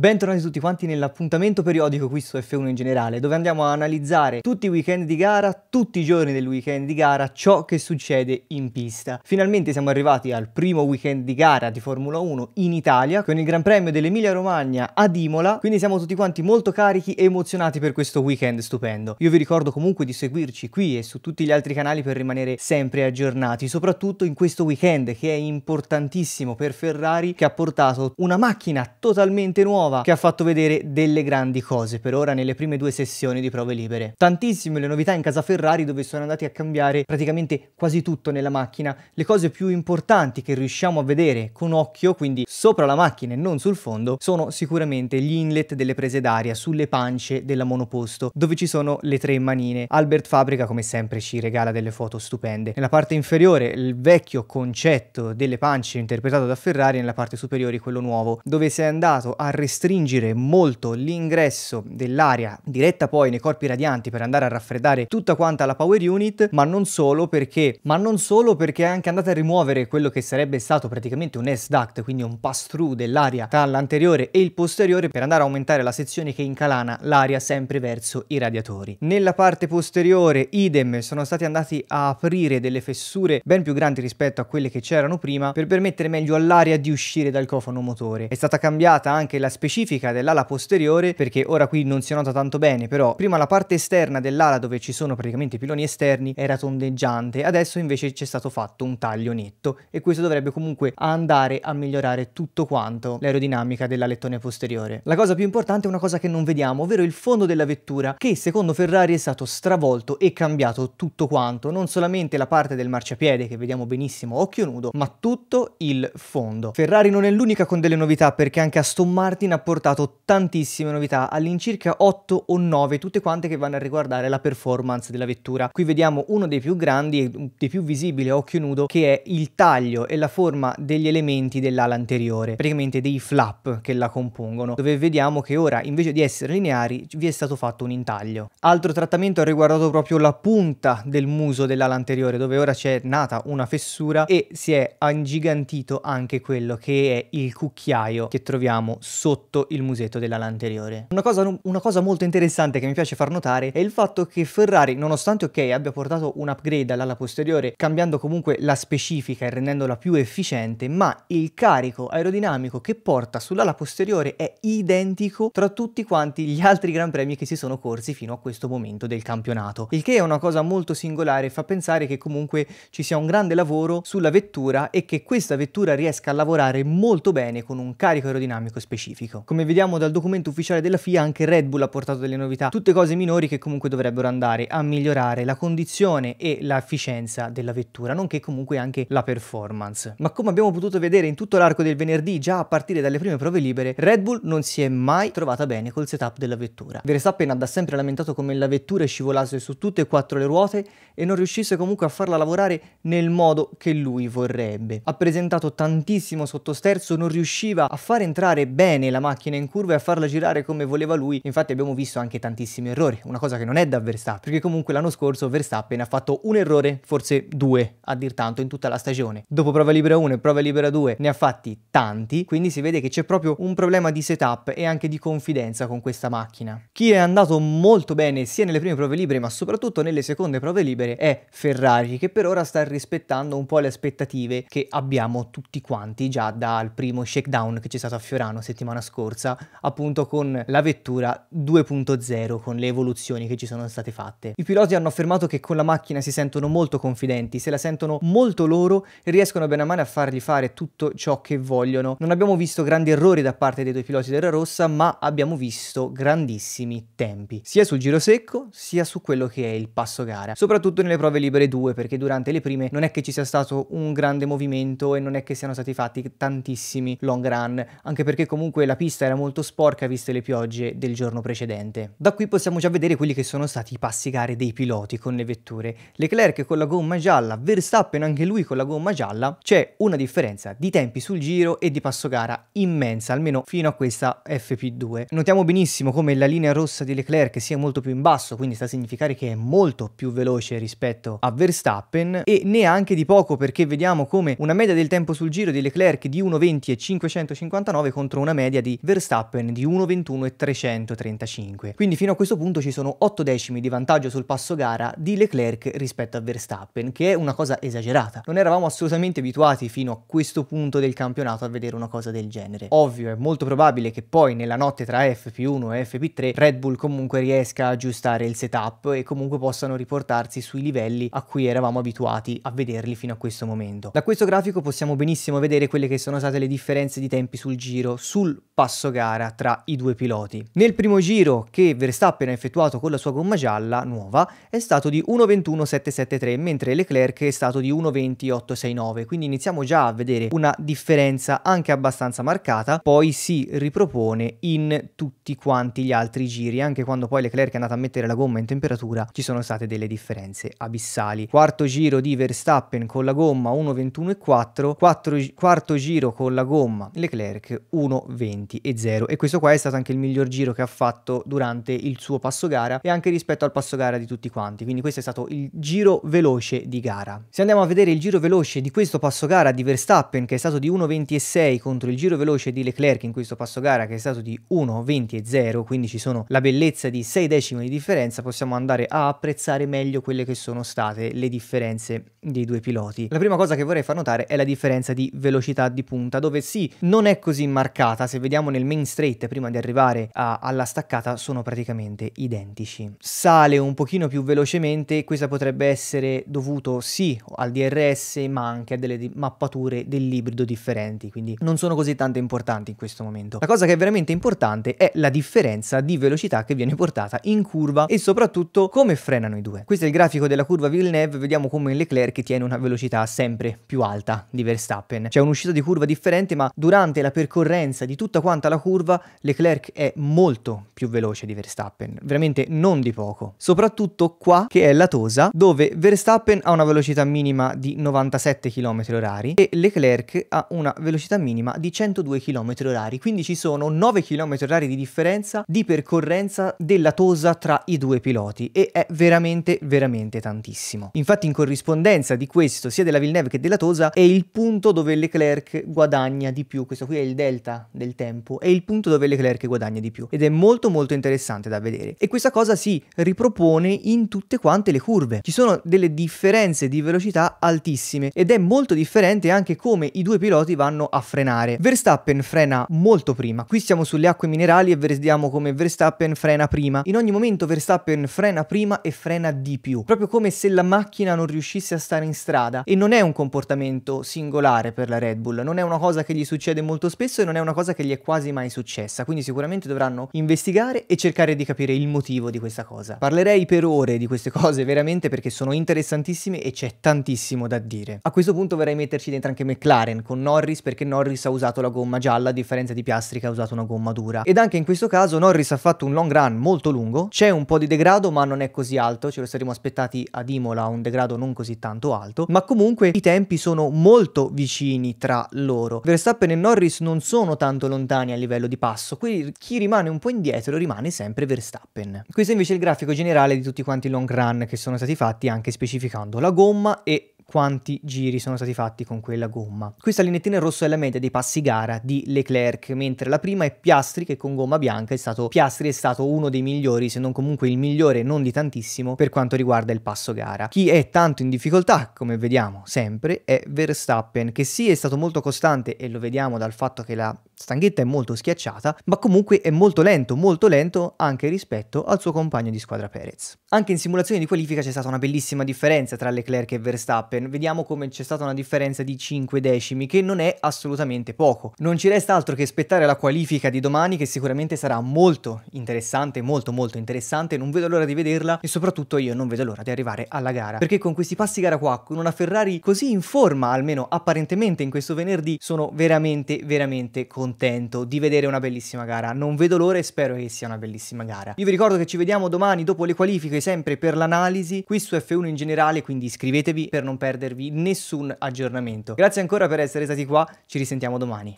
Bentornati tutti quanti nell'appuntamento periodico qui su F1 in generale, dove andiamo a analizzare tutti i weekend di gara, tutti i giorni del weekend di gara, ciò che succede in pista. Finalmente siamo arrivati al primo weekend di gara di Formula 1 in Italia, con il Gran Premio dell'Emilia Romagna ad Imola, quindi siamo tutti quanti molto carichi e emozionati per questo weekend stupendo. Io vi ricordo comunque di seguirci qui e su tutti gli altri canali per rimanere sempre aggiornati, soprattutto in questo weekend che è importantissimo per Ferrari, che ha portato una macchina totalmente nuova nuova che ha fatto vedere delle grandi cose per ora nelle prime due sessioni di prove libere. Tantissime le novità in casa Ferrari dove sono andati a cambiare praticamente quasi tutto nella macchina, le cose più importanti che riusciamo a vedere con occhio, quindi sopra la macchina e non sul fondo, sono sicuramente gli inlet delle prese d'aria sulle pance della monoposto dove ci sono le tre manine. Albert Fabrica come sempre ci regala delle foto stupende. Nella parte inferiore il vecchio concetto delle pance interpretato da Ferrari, nella parte superiore quello nuovo dove si è andato a restare restringere molto l'ingresso dell'aria diretta poi nei corpi radianti per andare a raffreddare tutta quanta la power unit, ma non solo perché, ma non solo perché anche andate a rimuovere quello che sarebbe stato praticamente un S-duct, quindi un pass-through dell'aria tra l'anteriore e il posteriore per andare a aumentare la sezione che incalana l'aria sempre verso i radiatori. Nella parte posteriore, idem, sono stati andati a aprire delle fessure ben più grandi rispetto a quelle che c'erano prima per permettere meglio all'aria di uscire dal cofano motore. È stata cambiata anche la specificazione specifica dell'ala posteriore, perché ora qui non si nota tanto bene, però prima la parte esterna dell'ala dove ci sono praticamente i piloni esterni era tondeggiante, adesso invece c'è stato fatto un taglio netto e questo dovrebbe comunque andare a migliorare tutto quanto l'aerodinamica dell'alettone posteriore. La cosa più importante è una cosa che non vediamo, ovvero il fondo della vettura che secondo Ferrari è stato stravolto e cambiato tutto quanto, non solamente la parte del marciapiede che vediamo benissimo occhio nudo, ma tutto il fondo. Ferrari non è l'unica con delle novità perché anche Aston Martin ha portato tantissime novità, all'incirca 8 o 9, tutte quante che vanno a riguardare la performance della vettura. Qui vediamo uno dei più grandi e dei più visibili a occhio nudo, che è il taglio e la forma degli elementi dell'ala anteriore, praticamente dei flap che la compongono, dove vediamo che ora invece di essere lineari vi è stato fatto un intaglio. Altro trattamento ha riguardato proprio la punta del muso dell'ala anteriore, dove ora c'è nata una fessura e si è ingigantito anche quello che è il cucchiaio che troviamo sotto sotto il musetto dell'ala anteriore. Una cosa, una cosa molto interessante che mi piace far notare è il fatto che Ferrari, nonostante ok abbia portato un upgrade all'ala posteriore, cambiando comunque la specifica e rendendola più efficiente, ma il carico aerodinamico che porta sull'ala posteriore è identico tra tutti quanti gli altri Gran Premi che si sono corsi fino a questo momento del campionato. Il che è una cosa molto singolare e fa pensare che comunque ci sia un grande lavoro sulla vettura e che questa vettura riesca a lavorare molto bene con un carico aerodinamico specifico economico. Come vediamo dal documento ufficiale della FIA anche Red Bull ha portato delle novità, tutte cose minori che comunque dovrebbero andare a migliorare la condizione e l'efficienza della vettura, nonché comunque anche la performance. Ma come abbiamo potuto vedere in tutto l'arco del venerdì, già a partire dalle prime prove libere, Red Bull non si è mai trovata bene col setup della vettura. Verstappen ha da sempre lamentato come la vettura scivolasse su tutte e quattro le ruote e non riuscisse comunque a farla lavorare nel modo che lui vorrebbe. Ha presentato tantissimo sottosterzo, non riusciva a far entrare bene la la macchina in curva e a farla girare come voleva lui, infatti abbiamo visto anche tantissimi errori, una cosa che non è da Verstappen, perché comunque l'anno scorso Verstappen ha fatto un errore, forse due a dir tanto, in tutta la stagione. Dopo prova libera 1 e prova libera 2 ne ha fatti tanti, quindi si vede che c'è proprio un problema di setup e anche di confidenza con questa macchina. Chi è andato molto bene sia nelle prime prove libere ma soprattutto nelle seconde prove libere è Ferrari, che per ora sta rispettando un po' le aspettative che abbiamo tutti quanti già dal primo shakedown che c'è stato a Fiorano settimana scorsa scorsa, appunto con la vettura 2.0, con le evoluzioni che ci sono state fatte. I piloti hanno affermato che con la macchina si sentono molto confidenti, se la sentono molto loro e riescono bene a male a fargli fare tutto ciò che vogliono. Non abbiamo visto grandi errori da parte dei due piloti della Rossa, ma abbiamo visto grandissimi tempi, sia sul giro secco sia su quello che è il passo gara, soprattutto nelle prove libere 2, perché durante le prime non è che ci sia stato un grande movimento e non è che siano stati fatti tantissimi long run, anche perché comunque la pista era molto sporca viste le piogge del giorno precedente. Da qui possiamo già vedere quelli che sono stati i passi gare dei piloti con le vetture. Leclerc con la gomma gialla, Verstappen anche lui con la gomma gialla, c'è una differenza di tempi sul giro e di passo gara immensa, almeno fino a questa FP2. Notiamo benissimo come la linea rossa di Leclerc sia molto più in basso, quindi sta a significare che è molto più veloce rispetto a Verstappen e neanche di poco perché vediamo come una media del tempo sul giro di Leclerc di 1.20 e 559 contro una media di di Verstappen di 1.21.335. Quindi fino a questo punto ci sono 8 decimi di vantaggio sul passo gara di Leclerc rispetto a Verstappen, che è una cosa esagerata. Non eravamo assolutamente abituati fino a questo punto del campionato a vedere una cosa del genere. Ovvio, è molto probabile che poi nella notte tra FP1 e FP3 Red Bull comunque riesca a aggiustare il setup e comunque possano riportarsi sui livelli a cui eravamo abituati a vederli fino a questo momento. Da questo grafico possiamo benissimo vedere quelle che sono state le differenze di tempi sul giro sul spasso gara tra i due piloti. Nel primo giro che Verstappen ha effettuato con la sua gomma gialla nuova è stato di 1.21.773 mentre Leclerc è stato di 1.20.869 quindi iniziamo già a vedere una differenza anche abbastanza marcata poi si ripropone in tutti quanti gli altri giri anche quando poi Leclerc è andato a mettere la gomma in temperatura ci sono state delle differenze abissali quarto giro di Verstappen con la gomma 1.21.4 quarto giro con la gomma Leclerc 1.20 20 e 0 e questo qua è stato anche il miglior giro che ha fatto durante il suo passo gara e anche rispetto al passo gara di tutti quanti quindi questo è stato il giro veloce di gara se andiamo a vedere il giro veloce di questo passo gara di Verstappen che è stato di 1.26 contro il giro veloce di Leclerc in questo passo gara che è stato di 1.20 quindi ci sono la bellezza di 6 decimi di differenza possiamo andare a apprezzare meglio quelle che sono state le differenze dei due piloti la prima cosa che vorrei far notare è la differenza di velocità di punta dove sì non è così marcata se vediamo troviamo nel main straight prima di arrivare a, alla staccata sono praticamente identici. Sale un pochino più velocemente, questa potrebbe essere dovuto sì al DRS ma anche a delle mappature dell'ibrido differenti, quindi non sono così tante importanti in questo momento. La cosa che è veramente importante è la differenza di velocità che viene portata in curva e soprattutto come frenano i due. Questo è il grafico della curva Villeneuve, vediamo come Leclerc tiene una velocità sempre più alta di Verstappen. C'è un'uscita di curva differente ma durante la percorrenza di tutta tutta quanta la curva Leclerc è molto più veloce di Verstappen, veramente non di poco. Soprattutto qua che è la Tosa, dove Verstappen ha una velocità minima di 97 km h e Leclerc ha una velocità minima di 102 km h quindi ci sono 9 km h di differenza di percorrenza della Tosa tra i due piloti e è veramente veramente tantissimo. Infatti in corrispondenza di questo, sia della Villeneuve che della Tosa, è il punto dove Leclerc guadagna di più, questo qui è il delta del tempo tempo, è il punto dove Leclerc guadagna di più ed è molto molto interessante da vedere e questa cosa si ripropone in tutte quante le curve. Ci sono delle differenze di velocità altissime ed è molto differente anche come i due piloti vanno a frenare. Verstappen frena molto prima, qui siamo sulle acque minerali e vediamo come Verstappen frena prima. In ogni momento Verstappen frena prima e frena di più, proprio come se la macchina non riuscisse a stare in strada e non è un comportamento singolare per la Red Bull, non è una cosa che gli succede molto spesso e non è una cosa che gli è quasi mai successa, quindi sicuramente dovranno investigare e cercare di capire il motivo di questa cosa. Parlerei per ore di queste cose veramente perché sono interessantissime e c'è tantissimo da dire. A questo punto vorrei metterci dentro anche McLaren con Norris perché Norris ha usato la gomma gialla a differenza di Piastri che ha usato una gomma dura. Ed anche in questo caso Norris ha fatto un long run molto lungo, c'è un po' di degrado ma non è così alto, ce lo saremmo aspettati ad Imola un degrado non così tanto alto, ma comunque i tempi sono molto vicini tra loro. Verstappen e Norris non sono tanto lontani istantanea a livello di passo, qui chi rimane un po' indietro rimane sempre Verstappen. Questo invece è il grafico generale di tutti quanti i long run che sono stati fatti anche specificando la gomma e quanti giri sono stati fatti con quella gomma. Questa linettina in rosso è la media dei passi gara di Leclerc, mentre la prima è Piastri che con gomma bianca è stato Piastri è stato uno dei migliori, se non comunque il migliore, non di tantissimo per quanto riguarda il passo gara. Chi è tanto in difficoltà, come vediamo sempre, è Verstappen, che sì è stato molto costante e lo vediamo dal fatto che la stanghetta è molto schiacciata, ma comunque è molto lento, molto lento anche rispetto al suo compagno di squadra Perez. Anche in simulazione di qualifica c'è stata una bellissima differenza tra Leclerc e Verstappen 9, vediamo come c'è stata una differenza di 5 decimi, che non è assolutamente poco. Non ci resta altro che aspettare la qualifica di domani, che sicuramente sarà molto interessante, molto molto interessante, non vedo l'ora di vederla e soprattutto io non vedo l'ora di arrivare alla gara, perché con questi passi gara qua, con una Ferrari così in forma, almeno apparentemente in questo venerdì, sono veramente veramente contento di vedere una bellissima gara, non vedo l'ora e spero che sia una bellissima gara. Io vi ricordo che ci vediamo domani dopo le qualifiche sempre per l'analisi qui su F1 in generale, quindi iscrivetevi per non perdere perdervi nessun aggiornamento. Grazie ancora per essere stati qua, ci risentiamo domani.